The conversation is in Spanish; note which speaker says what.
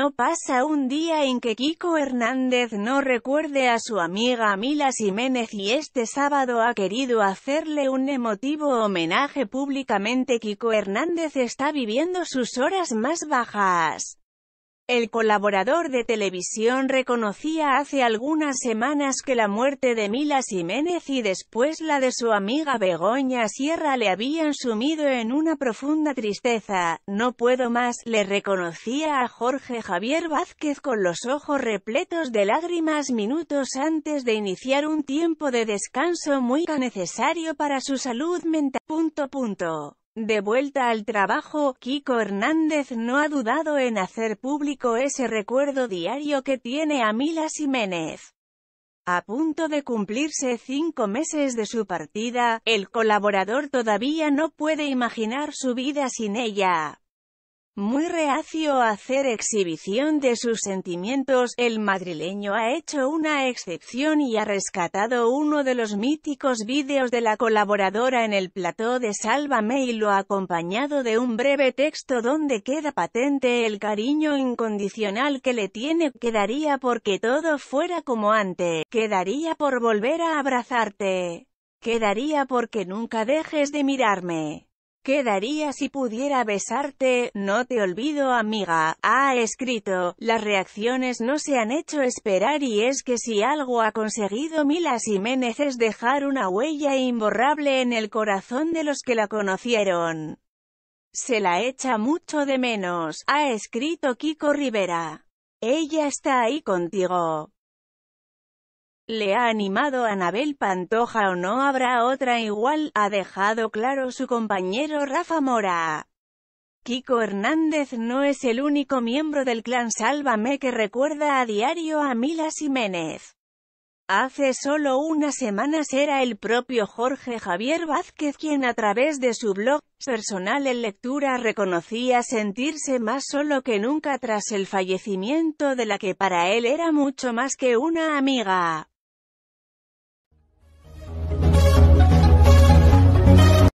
Speaker 1: No pasa un día en que Kiko Hernández no recuerde a su amiga Mila Jiménez y este sábado ha querido hacerle un emotivo homenaje públicamente. Kiko Hernández está viviendo sus horas más bajas. El colaborador de televisión reconocía hace algunas semanas que la muerte de Mila Jiménez y después la de su amiga Begoña Sierra le habían sumido en una profunda tristeza. No puedo más, le reconocía a Jorge Javier Vázquez con los ojos repletos de lágrimas minutos antes de iniciar un tiempo de descanso muy necesario para su salud mental. Punto, punto. De vuelta al trabajo, Kiko Hernández no ha dudado en hacer público ese recuerdo diario que tiene a Mila Jiménez. A punto de cumplirse cinco meses de su partida, el colaborador todavía no puede imaginar su vida sin ella. Muy reacio a hacer exhibición de sus sentimientos, el madrileño ha hecho una excepción y ha rescatado uno de los míticos vídeos de la colaboradora en el plató de Sálvame y lo ha acompañado de un breve texto donde queda patente el cariño incondicional que le tiene. Quedaría porque todo fuera como antes. Quedaría por volver a abrazarte. Quedaría porque nunca dejes de mirarme. ¿Qué daría si pudiera besarte? No te olvido amiga, ha escrito, las reacciones no se han hecho esperar y es que si algo ha conseguido Mila Jiménez es dejar una huella imborrable en el corazón de los que la conocieron. Se la echa mucho de menos, ha escrito Kiko Rivera. Ella está ahí contigo le ha animado a Anabel Pantoja o no habrá otra igual, ha dejado claro su compañero Rafa Mora. Kiko Hernández no es el único miembro del clan Sálvame que recuerda a diario a Mila Jiménez. Hace solo unas semanas era el propio Jorge Javier Vázquez quien a través de su blog personal en lectura reconocía sentirse más solo que nunca tras el fallecimiento de la que para él era mucho más que una amiga.